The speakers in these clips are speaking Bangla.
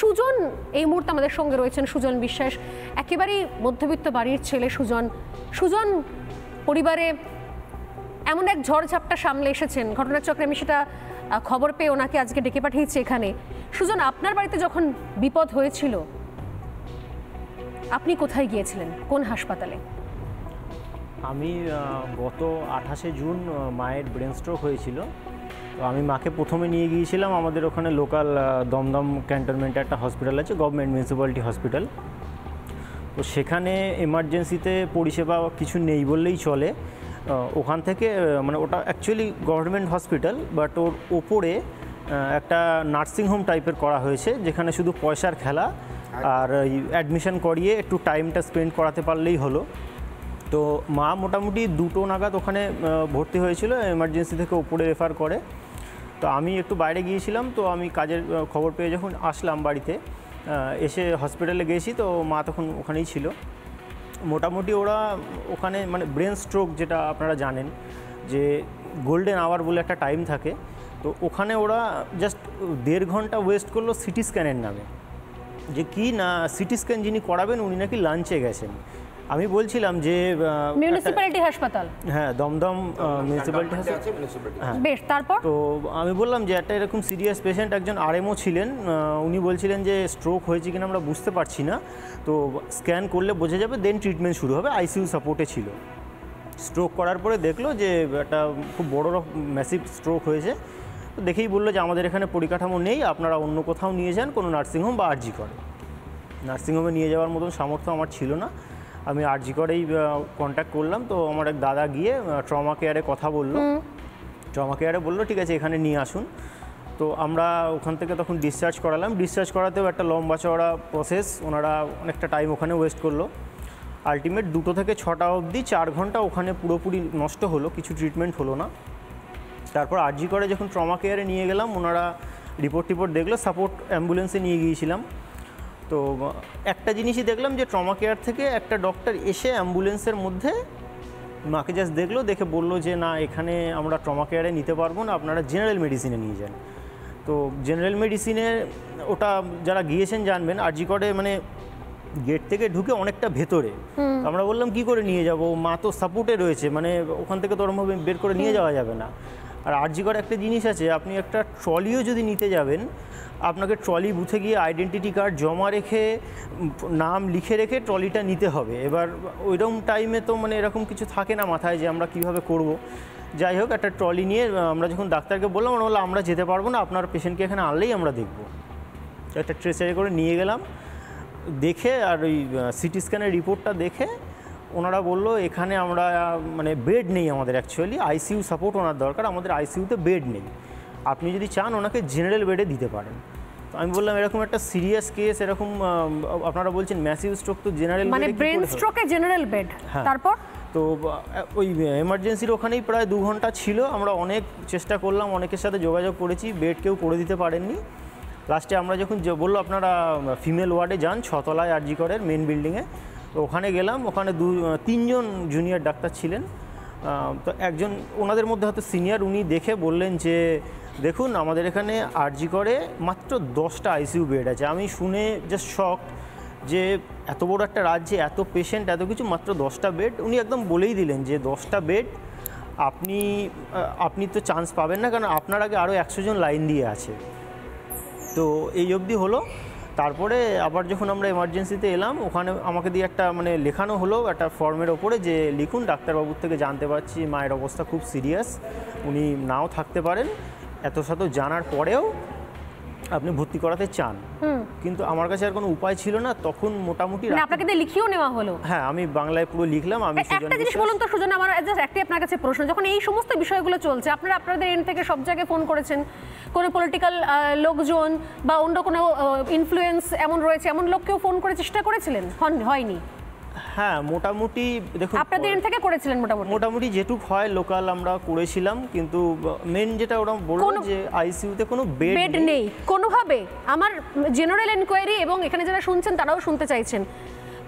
সুজন এই মুহূর্তে আমাদের সঙ্গে রয়েছেন সুজন বিশ্বাস একেবারেই মধ্যবিত্ত বাড়ির ছেলে সুজন সুজন পরিবারে এমন এক ঝড়ঝাপটা সামলে এসেছেন ঘটনাচক্রে আমি সেটা খবর পেয়ে ওনাকে আজকে ডেকে পাঠিয়েছি এখানে সুজন আপনার বাড়িতে যখন বিপদ হয়েছিল আপনি কোথায় গিয়েছিলেন কোন হাসপাতালে আমি গত আঠাশে জুন মায়ের ব্রেন স্ট্রোক হয়েছিল তো আমি মাকে প্রথমে নিয়ে গিয়েছিলাম আমাদের ওখানে লোকাল দমদম ক্যান্টনমেন্টে একটা হসপিটাল আছে গভর্নমেন্ট মিউনিসিপ্যালিটি হসপিটাল তো সেখানে এমার্জেন্সিতে পরিষেবা কিছু নেই বললেই চলে ওখান থেকে মানে ওটা অ্যাকচুয়ালি গভর্নমেন্ট হসপিটাল বাট ওর ওপরে একটা নার্সিংহোম টাইপের করা হয়েছে যেখানে শুধু পয়সার খেলা আর অ্যাডমিশন করিয়ে একটু টাইমটা স্পেন্ড করাতে পারলেই হলো তো মা মোটামুটি দুটো নাগাদ ওখানে ভর্তি হয়েছিল এমার্জেন্সি থেকে ওপরে রেফার করে তো আমি একটু বাইরে গিয়েছিলাম তো আমি কাজের খবর পেয়ে যখন আসলাম বাড়িতে এসে হসপিটালে গেছি তো মা তখন ওখানেই ছিল মোটামুটি ওরা ওখানে মানে ব্রেন স্ট্রোক যেটা আপনারা জানেন যে গোল্ডেন আওয়ার বলে একটা টাইম থাকে তো ওখানে ওরা জাস্ট দেড় ঘন্টা ওয়েস্ট করলো সিটি স্ক্যানের নামে যে কি না সিটি স্ক্যান যিনি করাবেন উনি নাকি লাঞ্চে গেছেন আমি বলছিলাম যে মিউনিসিপ্যালিটি হাসপাতাল হ্যাঁ দমদম মিউনিসিপ্যালিটি হাসপাতাল হ্যাঁ। বেশ তারপর তো আমি বললাম যে একটা এরকম সিরিয়াস পেশেন্ট একজন আরএমও ছিলেন উনি বলছিলেন যে স্ট্রোক হয়েছে কিনা আমরা বুঝতে পারছি না তো স্ক্যান করলে বোঝা যাবে দেন ট্রিটমেন্ট শুরু হবে আইসিইউ সাপোর্টে ছিল স্ট্রোক করার পরে দেখলো যে একটা খুব বড় ম্যাসিভ স্ট্রোক হয়েছে তো দেখেই বললো যে আমাদের এখানে পরিকাঠামো নেই আপনারা অন্য কোথাও নিয়ে যান কোনো নার্সিংহোম বা আরজি করে নার্সিংহোমে নিয়ে যাওয়ার মতন সামর্থ্য আমার ছিল না আমি আরজি করেই কন্ট্যাক্ট করলাম তো আমার এক দাদা গিয়ে ট্রমা কেয়ারে কথা বললো ট্রমা কেয়ারে বললো ঠিক আছে এখানে নিয়ে আসুন তো আমরা ওখান থেকে তখন ডিসচার্জ করালাম ডিসচার্জ করাতেও একটা লম্বা চড়া প্রসেস ওনারা অনেকটা টাইম ওখানে ওয়েস্ট করলো আলটিমেট দুটো থেকে ছটা অবধি চার ঘন্টা ওখানে পুরোপুরি নষ্ট হলো কিছু ট্রিটমেন্ট হলো না তারপর আরজি করে যখন ট্রমা কেয়ারে নিয়ে গেলাম ওনারা রিপোর্ট টিপোর্ট দেখলো সাপোর্ট অ্যাম্বুলেন্সে নিয়ে গিয়েছিলাম তো একটা জিনিসই দেখলাম যে ট্রমা কেয়ার থেকে একটা ডক্টর এসে অ্যাম্বুলেন্সের মধ্যে মাকে জাস্ট দেখলো দেখে বললো যে না এখানে আমরা ট্রমা কেয়ারে নিতে পারবো না আপনারা জেনারেল মেডিসিনে নিয়ে যান তো জেনারেল মেডিসিনে ওটা যারা গিয়েছেন জানবেন আরজিকটে মানে গেট থেকে ঢুকে অনেকটা ভেতরে আমরা বললাম কি করে নিয়ে যাব মা তো সাপোর্টে রয়েছে মানে ওখান থেকে তো ওরমভাবে বের করে নিয়ে যাওয়া যাবে না আর আরজিকর একটা জিনিস আছে আপনি একটা ট্রলিও যদি নিতে যাবেন আপনাকে ট্রলি বুথে গিয়ে আইডেন্টিটি কার্ড জমা রেখে নাম লিখে রেখে ট্রলিটা নিতে হবে এবার ওইরকম টাইমে তো মানে এরকম কিছু থাকে না মাথায় যে আমরা কিভাবে করব। যাই হোক একটা ট্রলি নিয়ে আমরা যখন ডাক্তারকে বললাম ওরা আমরা যেতে পারবো না আপনার পেশেন্টকে এখানে আনলেই আমরা দেখব একটা ট্রেসারে করে নিয়ে গেলাম দেখে আর ওই সিটি স্ক্যানের রিপোর্টটা দেখে ওনারা বললো এখানে আমরা মানে বেড নেই আমাদের অ্যাকচুয়ালি আইসিইউ সাপোর্ট ওনার দরকার আমাদের আইসিইউতে বেড নেই আপনি যদি চান ওনাকে জেনারেল বেডে দিতে পারেন আমি বললাম এরকম একটা সিরিয়াস কেস এরকম আপনারা বলছেন ম্যাসিভ স্ট্রোক তো জেনারেল মানে ব্রেন স্ট্রোকে জেনারেল বেড তারপর তো ওই এমার্জেন্সির ওখানেই প্রায় দু ঘন্টা ছিল আমরা অনেক চেষ্টা করলাম অনেকের সাথে যোগাযোগ করেছি বেড কেউ করে দিতে পারেননি লাস্টে আমরা যখন বললো আপনারা ফিমেল ওয়ার্ডে যান ছতলায় আরজি করের মেন বিল্ডিংয়ে তো ওখানে গেলাম ওখানে দু তিনজন জুনিয়র ডাক্তার ছিলেন তো একজন ওনাদের মধ্যে হয়তো সিনিয়র উনি দেখে বললেন যে দেখুন আমাদের এখানে আরজি করে মাত্র দশটা আইসিউ বেড আছে আমি শুনে জাস্ট শখ যে এত বড় একটা রাজ্যে এত পেশেন্ট এত কিছু মাত্র দশটা বেড উনি একদম বলেই দিলেন যে দশটা বেড আপনি আপনি তো চান্স পাবেন না কারণ আপনার আগে আরও একশো জন লাইন দিয়ে আছে তো এই অবধি হলো তারপরে আবার যখন আমরা এমার্জেন্সিতে এলাম ওখানে আমাকে দিয়ে একটা মানে লেখানো হলো একটা ফর্মের ওপরে যে লিখুন ডাক্তারবাবুর থেকে জানতে পারছি মায়ের অবস্থা খুব সিরিয়াস উনি নাও থাকতে পারেন এত শত জানার পরেও আপনি ভর্তি করাতে চান কিন্তু আমার কাছে আর কোনো উপায় ছিল না তখন মোটামুটি মানে আপনাকে দিয়ে লিখিয়েও নেওয়া হলো হ্যাঁ আমি বাংলায় পুরো লিখলাম আমি একটা জিনিস বলুন তো সুজন আমার জাস্ট একটাই আপনার কাছে প্রশ্ন যখন এই সমস্ত বিষয়গুলো চলছে আপনারা আপনাদের এন্ড থেকে সব জায়গায় ফোন করেছেন কোনো পলিটিক্যাল লোকজন বা অন্য কোনো ইনফ্লুয়েন্স এমন রয়েছে এমন লোককেও ফোন করে চেষ্টা করেছিলেন হয়নি হ্যাঁ মোটামুটি দেখুন আপনাদের থেকে করেছিলেন মোটামুটি মোটামুটি যেটুক হয় লোকাল আমরা করেছিলাম কিন্তু মেন যেটা ওরা বলল যে আইসিইউতে কোনো বেড নেই কোনোভাবে আমার জেনারেল এনকোয়ারি এবং এখানে যারা শুনছেন তারাও শুনতে চাইছেন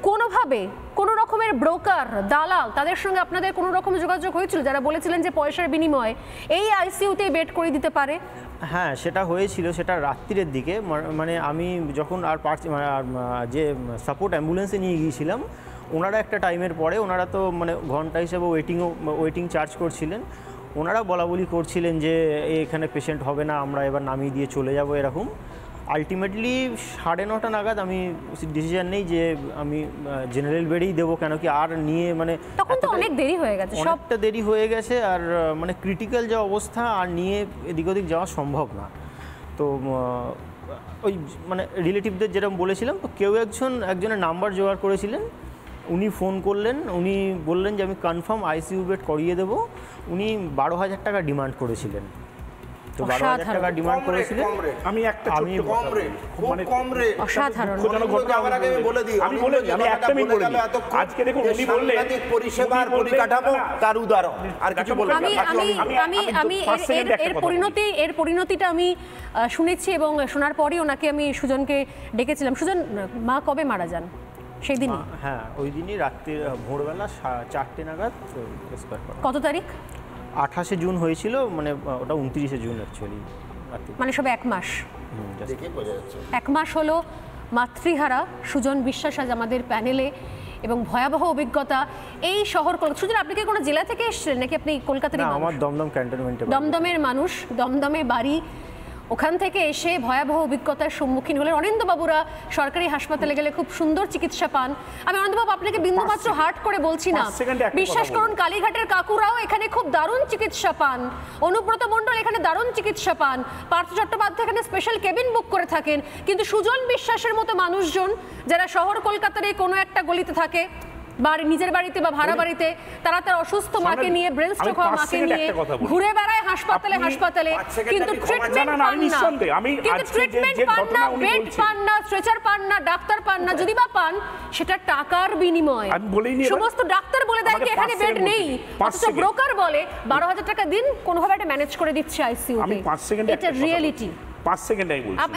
কোনোভাবে কোনো রকমের ব্রোকার দালাল তাদের সঙ্গে আপনাদের কোনো রকম যোগাযোগ হয়েছিল যারা বলেছিলেন যে পয়সার বিনিময়ে এই আইসিইউতে বেড করে দিতে পারে হ্যাঁ সেটা হয়েছিল সেটা রাত্রির দিকে মানে আমি যখন আর পারছি মানে যে সাপোর্ট অ্যাম্বুলেন্সে নিয়ে গিয়েছিলাম ওনারা একটা টাইমের পরে ওনারা তো মানে ঘন্টা হিসেবে ওয়েটিংও ওয়েটিং চার্জ করছিলেন ওনারা বলা বলি করছিলেন যে এখানে পেশেন্ট হবে না আমরা এবার নামিয়ে দিয়ে চলে যাব এরকম আলটিমেটলি সাড়ে নটা নাগাদ আমি ডিসিশন নেই যে আমি জেনারেল বেডেই দেবো কেন কি আর নিয়ে মানে তখন তো অনেক দেরি হয়ে গেছে সবটা দেরি হয়ে গেছে আর মানে ক্রিটিক্যাল যে অবস্থা আর নিয়ে এদিক ওদিক যাওয়া সম্ভব না তো ওই মানে রিলেটিভদের যেরকম বলেছিলাম তো কেউ একজন একজনের নাম্বার জোগাড় করেছিলেন উনি ফোন করলেন উনি বললেন যে আমি কনফার্ম আইসিইউ বেড করিয়ে দেব উনি বারো হাজার টাকা ডিমান্ড করেছিলেন তো বারো হাজার টাকা ডিমান্ড করেছিলেন আমি একটা আমি অসাধারণ বলে আমি বলে একটা আজকে দেখুন উনি বললেন পরিষেবার পরিকাঠামো তার উদাহরণ আর কিছু আমি আমি আমি এর পরিণতি এর পরিণতিটা আমি শুনেছি এবং শোনার পরই ওনাকে আমি সুজনকে ডেকেছিলাম সুজন মা কবে মারা যান সেদিন হ্যাঁ ওই দিনই রাত্রি ভোরবেলা চারটে নাগাদ কত তারিখ আঠাশে জুন হয়েছিল মানে ওটা উনত্রিশে জুন অ্যাকচুয়ালি মানে সব এক মাস এক মাস হলো মাতৃহারা সুজন বিশ্বাস আজ আমাদের প্যানেলে এবং ভয়াবহ অভিজ্ঞতা এই শহর কলকাতা সুজন আপনি কি কোনো জেলা থেকে এসেছিলেন নাকি আপনি কলকাতার আমার দমদম ক্যান্টনমেন্টে দমদমের মানুষ দমদমে বাড়ি ওখান থেকে এসে ভয়াবহ অভিজ্ঞতার সম্মুখীন হলেন অনিন্দবাবুরা সরকারি হাসপাতালে গেলে খুব সুন্দর চিকিৎসা পান আমি অনিন্দবাবু আপনাকে বিন্দুমাত্র হার্ট করে বলছি না বিশ্বাস করুন কালীঘাটের কাকুরাও এখানে খুব দারুণ চিকিৎসা পান অনুব্রত মণ্ডল এখানে দারুণ চিকিৎসা পান পার্থ চট্টোপাধ্যায় এখানে স্পেশাল কেবিন বুক করে থাকেন কিন্তু সুজন বিশ্বাসের মতো মানুষজন যারা শহর কলকাতার এই কোনো একটা গলিতে থাকে বাড়ি নিজের বাড়িতে বা ভাড়া বাড়িতে তারা তার অসুস্থ মাকে নিয়ে ব্রেন স্ট্রোক হওয়া মাকে নিয়ে ঘুরে বেড়ায় হাসপাতালে হাসপাতালে কিন্তু ট্রিটমেন্ট পান না কিন্তু ট্রিটমেন্ট পান না বেড পান না স্ট্রেচার পান না ডাক্তার পান না যদি বা পান সেটা টাকার বিনিময়ে সমস্ত ডাক্তার বলে দেয় কি এখানে বেড নেই অথচ ব্রোকার বলে বারো হাজার টাকা দিন কোনোভাবে এটা ম্যানেজ করে দিচ্ছে আইসিইউ এটা রিয়েলিটি পাঁচ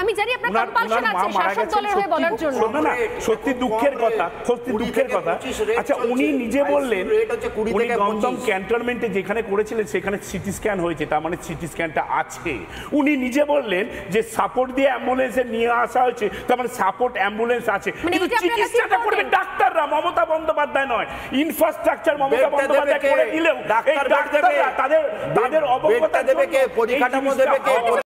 আমি জানি আপনার কম্পালশন আছে শাসক দলের হয়ে বলার জন্য না সত্যি দুঃখের কথা সত্যি দুঃখের কথা আচ্ছা উনি নিজে বললেন উনি ক্যান্টনমেন্টে যেখানে করেছিলেন সেখানে সিটি স্ক্যান হয়েছে তার মানে সিটি স্ক্যানটা আছে উনি নিজে বললেন যে সাপোর্ট দিয়ে অ্যাম্বুলেন্সে নিয়ে আসা হয়েছে তার মানে সাপোর্ট অ্যাম্বুলেন্স আছে মানে কিন্তু চিকিৎসাটা করবে ডাক্তাররা মমতা বন্দ্যোপাধ্যায় নয় ইনফ্রাস্ট্রাকচার মমতা বন্দ্যোপাধ্যায় করে দিলেও ডাক্তাররা তাদের তাদের দেবে কে পরিকাঠামো দেবে কে